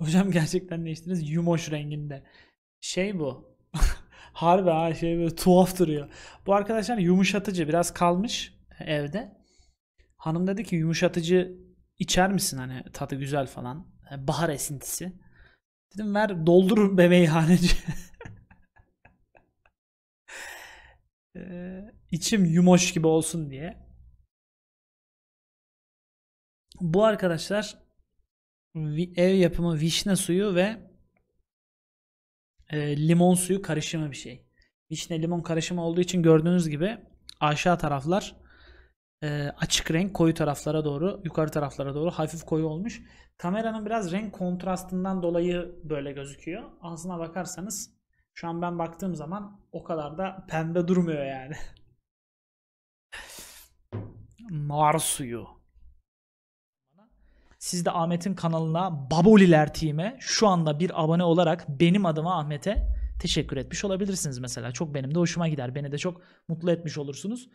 Hocam gerçekten ne içtiniz? Yumoş renginde. Şey bu. Harbi ha şey böyle tuhaf duruyor. Bu arkadaşlar yumuşatıcı biraz kalmış evde. Hanım dedi ki yumuşatıcı içer misin hani tadı güzel falan. E, bahar esintisi. Dedim ver doldur bebeği haneci. E, içim yumoş gibi olsun diye. Bu arkadaşlar ev yapımı vişne suyu ve e, limon suyu karışımı bir şey. Vişne limon karışımı olduğu için gördüğünüz gibi aşağı taraflar e, açık renk koyu taraflara doğru yukarı taraflara doğru hafif koyu olmuş. Kameranın biraz renk kontrastından dolayı böyle gözüküyor. Aslına bakarsanız şu an ben baktığım zaman o kadar da pembe durmuyor yani. Nar suyu. Siz de Ahmet'in kanalına Baboliler Team'e şu anda bir abone olarak benim adıma Ahmet'e teşekkür etmiş olabilirsiniz mesela. Çok benim de hoşuma gider. Beni de çok mutlu etmiş olursunuz.